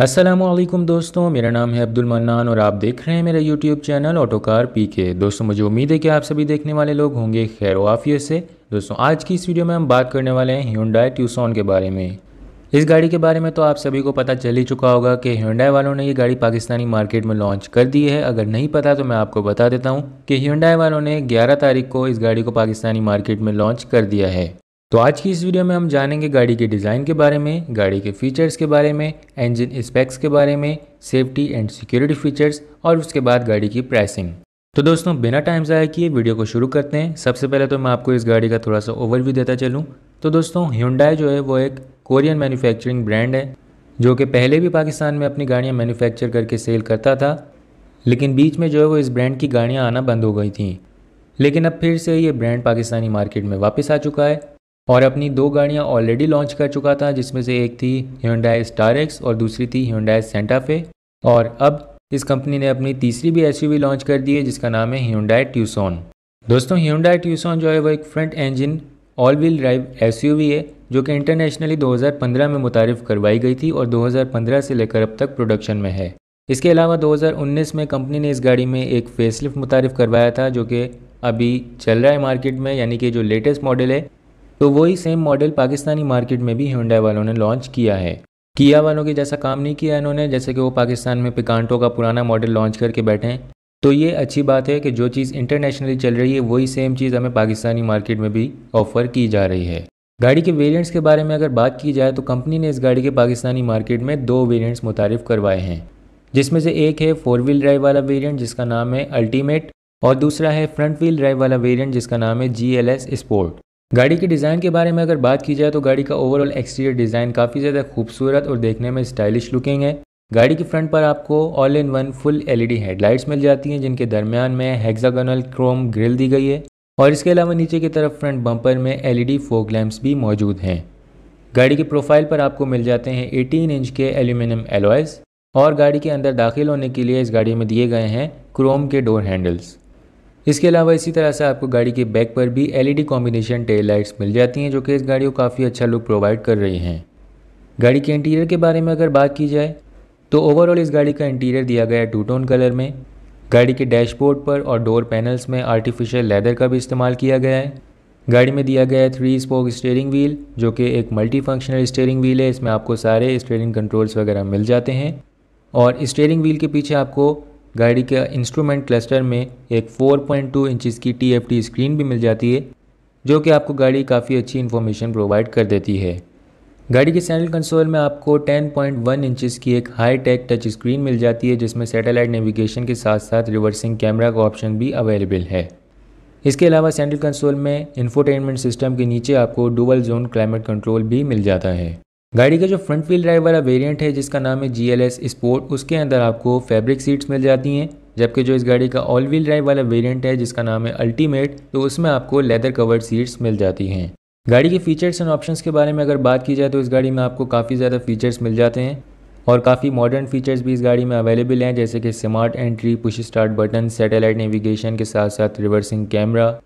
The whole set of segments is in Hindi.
असलम दोस्तों मेरा नाम है अब्दुल मन्नान और आप देख रहे हैं मेरा यूट्यूब चैनल ऑटोकार पी के दोस्तों मुझे उम्मीद है कि आप सभी देखने वाले लोग होंगे खैर वाफियत से दोस्तों आज की इस वीडियो में हम बात करने वाले हैं ह्यूंडाई ट्यूसॉन के बारे में इस गाड़ी के बारे में तो आप सभी को पता चल ही चुका होगा कि ह्यूंडाई वालों ने ये गाड़ी पाकिस्तानी मार्केट में लॉन्च कर दी है अगर नहीं पता तो मैं आपको बता देता हूँ कि ह्यूंडाई वालों ने ग्यारह तारीख को इस गाड़ी को पाकिस्तानी मार्केट में लॉन्च कर दिया है तो आज की इस वीडियो में हम जानेंगे गाड़ी के डिज़ाइन के बारे में गाड़ी के फीचर्स के बारे में इंजन स्पेक्स के बारे में सेफ्टी एंड सिक्योरिटी फीचर्स और उसके बाद गाड़ी की प्राइसिंग तो दोस्तों बिना टाइम ज़ाया किए वीडियो को शुरू करते हैं सबसे पहले तो मैं आपको इस गाड़ी का थोड़ा सा ओवरव्यू देता चलूँ तो दोस्तों ह्यूडाई जो है वो एक कोरियन मैन्युफैक्चरिंग ब्रांड है जो कि पहले भी पाकिस्तान में अपनी गाड़ियाँ मैन्युफैक्चर करके सेल करता था लेकिन बीच में जो है वो इस ब्रांड की गाड़ियाँ आना बंद हो गई थी लेकिन अब फिर से ये ब्रांड पाकिस्तानी मार्केट में वापस आ चुका है और अपनी दो गाड़ियां ऑलरेडी लॉन्च कर चुका था जिसमें से एक थी ह्यूंडाई एक्स और दूसरी थी ह्यूंडाई सेंटाफे और अब इस कंपनी ने अपनी तीसरी भी एस लॉन्च कर दी है जिसका नाम है ह्यूंडाई ट्यूसॉन दोस्तों ह्यूंडाई ट्यूसॉन जो है वो एक front engine all wheel drive एस है जो कि इंटरनेशनली 2015 में मुतारफ़ करवाई गई थी और 2015 से लेकर अब तक प्रोडक्शन में है इसके अलावा 2019 में कंपनी ने इस गाड़ी में एक फेसलिफ्ट मुतारफ़ करवाया था जो कि अभी चल रहा है मार्केट में यानी कि जो लेटेस्ट मॉडल है तो वही सेम मॉडल पाकिस्तानी मार्केट में भी हिंडा वालों ने लॉन्च किया है किया वालों के जैसा काम नहीं किया इन्होंने जैसे कि वो पाकिस्तान में पिकांटो का पुराना मॉडल लॉन्च करके बैठे हैं तो ये अच्छी बात है कि जो चीज़ इंटरनेशनली चल रही है वही सेम चीज़ हमें पाकिस्तानी मार्केट में भी ऑफर की जा रही है गाड़ी के वेरिएंट्स के बारे में अगर बात की जाए तो कंपनी ने इस गाड़ी के पाकिस्तानी मार्केट में दो वेरिएंट्स मुतारफ़ करवाए हैं जिसमें से एक है फोर व्हील ड्राइव वाला वेरिएंट जिसका नाम है अल्टीमेट और दूसरा है फ्रंट व्हील ड्राइव वाला वेरिएंट जिसका नाम है जी एल एस स्पोर्ट गाड़ी के डिज़ाइन के बारे में अगर बात की जाए तो गाड़ी का ओवरऑल एक्सटीरियर डिज़ाइन काफ़ी ज़्यादा खूबसूरत और देखने में स्टाइलिश लुकिंग है गाड़ी के फ्रंट पर आपको all in one full LED headlights मिल जाती हैं जिनके दरमियान में हेक्सागोनल क्रोम ग्रिल दी गई है और इसके अलावा नीचे की तरफ फ्रंट बम्पर में एल फोक लैंप्स भी मौजूद हैं गाड़ी के प्रोफाइल पर आपको मिल जाते हैं एटीन इंच के एल्यूमिनियम एलॉयज़ और गाड़ी के अंदर दाखिल होने के लिए इस गाड़ी में दिए गए हैं क्रोम के डोर हैंडल्स इसके अलावा इसी तरह से आपको गाड़ी के बैक पर भी एलईडी कॉम्बिनेशन टेल लाइट्स मिल जाती हैं जो कि इस गाड़ी को काफ़ी अच्छा लुक प्रोवाइड कर रही हैं गाड़ी के इंटीरियर के बारे में अगर बात की जाए तो ओवरऑल इस गाड़ी का इंटीरियर दिया गया टू टोन कलर में गाड़ी के डैशबोर्ड पर और डोर पैनल्स में आर्टिफिशियल लेदर का भी इस्तेमाल किया गया है गाड़ी में दिया गया है थ्री स्पोक स्टेयरिंग व्हील जो कि एक मल्टी फंक्शनल स्टेयरिंग व्हील है इसमें आपको सारे स्टेयरिंग कंट्रोल्स वगैरह मिल जाते हैं और स्टेयरिंग व्हील के पीछे आपको गाड़ी के इंस्ट्रूमेंट क्लस्टर में एक 4.2 इंचिस की टी स्क्रीन भी मिल जाती है जो कि आपको गाड़ी काफ़ी अच्छी इन्फॉर्मेशन प्रोवाइड कर देती है गाड़ी के सेंट्रल कंसोल में आपको 10.1 इंचेस की एक हाई टेक टच स्क्रीन मिल जाती है जिसमें सैटेलाइट नेविगेशन के साथ साथ रिवर्सिंग कैमरा का ऑप्शन भी अवेलेबल है इसके अलावा सेंट्रल कंसोल में इंफोटेनमेंट सिस्टम के नीचे आपको डुबल जोन क्लाइमेट कंट्रोल भी मिल जाता है गाड़ी का जो फ्रंट व्हील ड्राइव वाला वेरिएंट है जिसका नाम है जी एल स्पोर्ट उसके अंदर आपको फैब्रिक सीट्स मिल जाती हैं जबकि जो इस गाड़ी का ऑल व्हील ड्राइव वाला वेरिएंट है जिसका नाम है अल्टीमेट तो उसमें आपको लेदर कवर्ड सीट्स मिल जाती हैं गाड़ी के फीचर्स एंड ऑप्शंस के बारे में अगर बात की जाए तो इस गाड़ी में आपको काफ़ी ज़्यादा फीचर्स मिल जाते हैं और काफ़ी मॉडर्न फीचर्स भी इस गाड़ी में अवेलेबल हैं जैसे कि smart entry push start button satellite navigation के साथ साथ reversing camera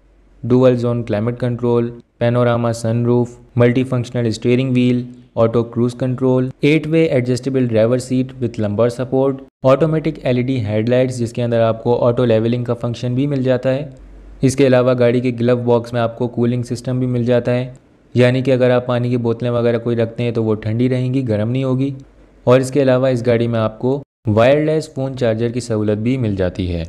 dual zone climate control panorama sunroof multi functional steering wheel auto cruise control eight way adjustable driver seat with lumbar support automatic LED headlights जिसके अंदर आपको ऑटो लेवलिंग का फंक्शन भी मिल जाता है इसके अलावा गाड़ी के ग्लव बॉक्स में आपको कूलिंग सिस्टम भी मिल जाता है यानी कि अगर आप पानी की बोतलें वगैरह कोई रखते हैं तो वो ठंडी रहेंगी गर्म नहीं होगी और इसके अलावा इस गाड़ी में आपको वायरलेस फ़ोन चार्जर की सहूलत भी मिल जाती है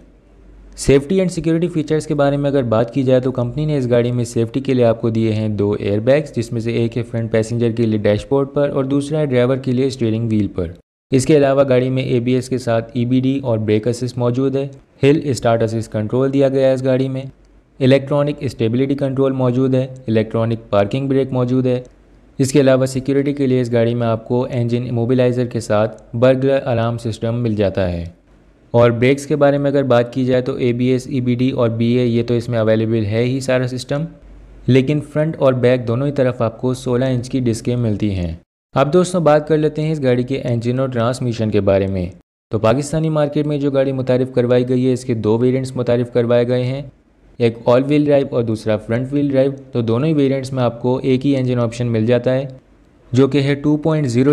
सेफ्टी एंड सिक्योरिटी फीचर्स के बारे में अगर बात की जाए तो कंपनी ने इस गाड़ी में सेफ्टी के लिए आपको दिए हैं दो एयरबैग्स जिसमें से एक है फ्रंट पैसेंजर के लिए डैशबोर्ड पर और दूसरा है ड्राइवर के लिए स्टीयरिंग व्हील पर इसके अलावा गाड़ी में एबीएस के साथ ईबीडी e और ब्रेक असिस्ट मौजूद है हिल स्टार्ट असिस्ट कंट्रोल दिया गया है इस गाड़ी में इलेक्ट्रॉनिक स्टेबिलिटी कंट्रोल मौजूद है इलेक्ट्रॉनिक पार्किंग ब्रेक मौजूद है इसके अलावा सिक्योरिटी के लिए इस गाड़ी में आपको इंजन इमोबिलाइज़र के साथ बर्गलर अलार्म सिस्टम मिल जाता है और ब्रेक्स के बारे में अगर बात की जाए तो A B S E B D और बी ए ये तो इसमें अवेलेबल है ही सारा सिस्टम लेकिन फ्रंट और बैक दोनों ही तरफ आपको 16 इंच की डिस्कें मिलती हैं अब दोस्तों बात कर लेते हैं इस गाड़ी के इंजन और ट्रांसमिशन के बारे में तो पाकिस्तानी मार्केट में जो गाड़ी मुतारफ़ करवाई गई है इसके दो वेरिएंट्स मुतारफ़ करवाए गए हैं एक ऑल व्हील ड्राइव और दूसरा फ्रंट व्हील ड्राइव तो दोनों ही वेरियंट्स में आपको एक ही इंजन ऑप्शन मिल जाता है जो कि है टू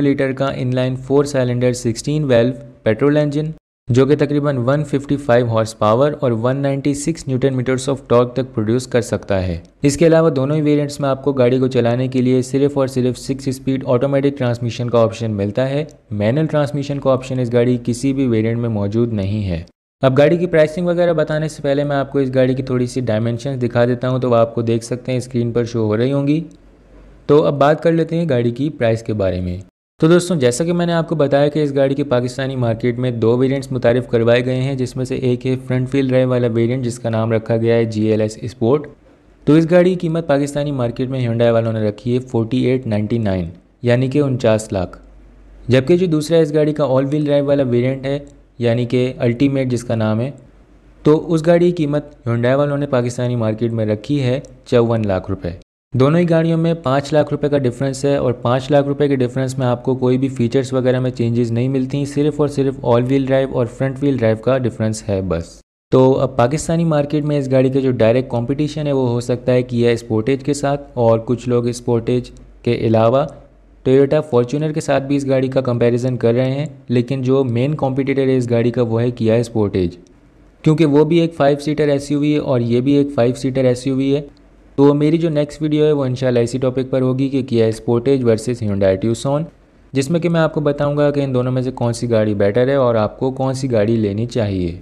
लीटर का inline four cylinder sixteen valve petrol engine जो कि तकरीबन 155 हॉर्स पावर और 196 न्यूटन मीटर्स ऑफ टॉर्क तक प्रोड्यूस कर सकता है इसके अलावा दोनों ही वेरिएंट्स में आपको गाड़ी को चलाने के लिए सिर्फ और सिर्फ सिक्स स्पीड ऑटोमेटिक ट्रांसमिशन का ऑप्शन मिलता है मैनुअल ट्रांसमिशन का ऑप्शन इस गाड़ी किसी भी वेरियंट में मौजूद नहीं है अब गाड़ी की प्राइसिंग वगैरह बताने से पहले मैं आपको इस गाड़ी की थोड़ी सी डायमेंशन दिखा देता हूँ तो आपको देख सकते हैं स्क्रीन पर शो हो रही होंगी तो अब बात कर लेते हैं गाड़ी की प्राइस के बारे में तो दोस्तों जैसा कि मैंने आपको बताया कि इस गाड़ी के पाकिस्तानी मार्केट में दो वेरिएंट्स मुतारफ़ करवाए गए हैं जिसमें से एक है फ्रंट व्हील ड्राइव वाला वेरिएंट जिसका नाम रखा गया है जी एल एस स्पोर्ट तो इस गाड़ी की कीमत पाकिस्तानी मार्केट में हिंडाई वालों ने रखी है फोर्टी एट नाइन्टी नाइन यानी कि उनचास लाख जबकि जो दूसरा इस गाड़ी का ऑल व्हील ड्राइव वाला वेरियंट है यानी कि अल्टीमेट जिसका नाम है तो उस गाड़ी की कीमत हिंडाई वालों ने पाकिस्तानी मार्केट में रखी है चौवन लाख रुपये दोनों ही गाड़ियों में पाँच लाख रुपए का डिफरेंस है और पाँच लाख रुपए के डिफरेंस में आपको कोई भी फीचर्स वगैरह में चेंजेस नहीं मिलती सिर्फ और सिर्फ ऑल व्हील ड्राइव और फ्रंट व्हील ड्राइव का डिफरेंस है बस तो अब पाकिस्तानी मार्केट में इस गाड़ी का जो डायरेक्ट कॉम्पिटिशन है वो हो सकता है कि यह स्पोर्टेज के साथ और कुछ लोग स्पोर्टेज के अलावा टोयोटा फॉर्चूनर के साथ भी इस गाड़ी का कंपैरिजन कर रहे हैं लेकिन जो मेन कॉम्पिटिटर है इस गाड़ी का वो है किया स्पोर्टेज क्योंकि वो भी एक फाइव सीटर एस है और ये भी एक फाइव सीटर एस है तो मेरी जो नेक्स्ट वीडियो है वो इनशाला इसी टॉपिक पर होगी कि किया स्पोर्टेज वर्सेस ह्यूंडाई जिसमें कि मैं आपको बताऊंगा कि इन दोनों में से कौन सी गाड़ी बेटर है और आपको कौन सी गाड़ी लेनी चाहिए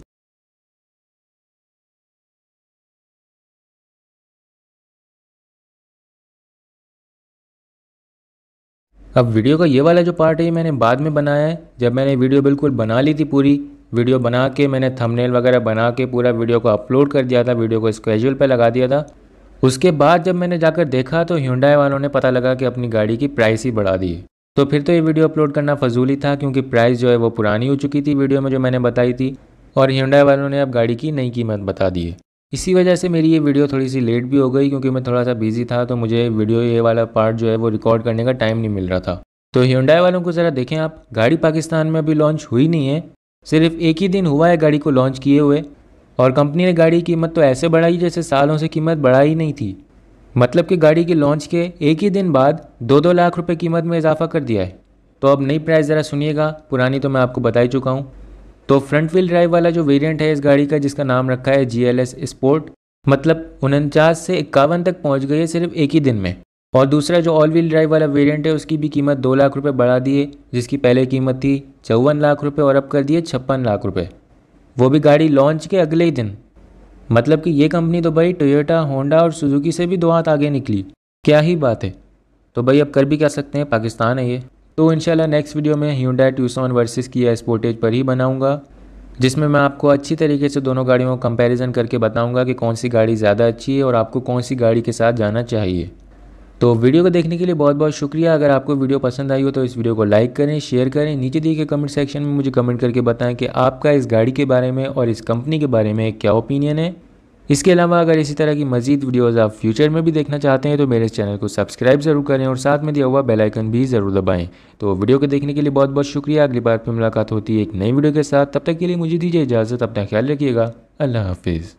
अब वीडियो का ये वाला जो पार्ट है ये मैंने बाद में बनाया है जब मैंने वीडियो बिल्कुल बना ली थी पूरी वीडियो बना के मैंने थंबनेल वगैरह बना के पूरा वीडियो को अपलोड कर दिया था वीडियो को स्केजूल पे लगा दिया था उसके बाद जब मैंने जाकर देखा तो ह्यूंडाई वालों ने पता लगा कि अपनी गाड़ी की प्राइस ही बढ़ा दी तो फिर तो ये वीडियो अपलोड करना फजूली था क्योंकि प्राइस जो है वो पुरानी हो चुकी थी वीडियो में जो मैंने बताई थी और ह्यूंडाई वालों ने अब गाड़ी की नई कीमत बता दी है इसी वजह से मेरी ये वीडियो थोड़ी सी लेट भी हो गई क्योंकि मैं थोड़ा सा बिजी था तो मुझे वीडियो ये वाला पार्ट जो है वो रिकॉर्ड करने का टाइम नहीं मिल रहा था तो ह्यूंडाई वालों को ज़रा देखें आप गाड़ी पाकिस्तान में अभी लॉन्च हुई नहीं है सिर्फ एक ही दिन हुआ है गाड़ी को लॉन्च किए हुए और कंपनी ने गाड़ी की कीमत तो ऐसे बढ़ाई जैसे सालों से कीमत बढ़ाई नहीं थी मतलब कि गाड़ी के लॉन्च के एक ही दिन बाद दो दो लाख रुपए कीमत में इजाफा कर दिया है तो अब नई प्राइस ज़रा सुनिएगा पुरानी तो मैं आपको बता ही चुका हूँ तो फ्रंट व्हील ड्राइव वाला जो वेरिएंट है इस गाड़ी का जिसका नाम रखा है जी एल एस स्पोर्ट मतलब उनचास से इक्यावन तक पहुँच गई है सिर्फ एक ही दिन में और दूसरा जो ऑल व्हील ड्राइव वाला वेरिएंट है उसकी भी कीमत दो लाख रुपए बढ़ा दी है जिसकी पहले कीमत थी चौवन लाख रुपए और अब कर दिए छप्पन लाख रुपए वो भी गाड़ी लॉन्च के अगले ही दिन मतलब कि ये कंपनी तो भाई टोयोटा होंडा और सुजुकी से भी दो हाथ आगे निकली क्या ही बात है तो भाई अब कर भी कह सकते हैं पाकिस्तान है ये तो इंशाल्लाह नेक्स्ट वीडियो में ह्यूडा ट्यूसॉन वर्सेस की एसपोर्टेज पर ही बनाऊंगा जिसमें मैं आपको अच्छी तरीके से दोनों गाड़ियों का कंपैरिजन करके बताऊंगा कि कौन सी गाड़ी ज़्यादा अच्छी है और आपको कौन सी गाड़ी के साथ जाना चाहिए तो वीडियो को देखने के लिए बहुत बहुत शुक्रिया अगर आपको वीडियो पसंद आई हो तो इस वीडियो को लाइक करें शेयर करें नीचे दिए गए कमेंट सेक्शन में मुझे कमेंट करके बताएं कि आपका इस गाड़ी के बारे में और इस कंपनी के बारे में क्या ओपिनियन है इसके अलावा अगर इसी तरह की मजीद वीडियोस आप फ्यूचर में भी देखना चाहते हैं तो मेरे इस चैनल को सब्सक्राइब ज़रूर करें और साथ में दिया हुआ बेल आइकन भी ज़रूर दबाएं तो वीडियो को देखने के लिए बहुत बहुत शुक्रिया अगली बार फिर मुलाकात होती है एक नई वीडियो के साथ तब तक के लिए मुझे दीजिए इजाज़त अपना ख्याल रखिएगा अल्लाह हाफिज़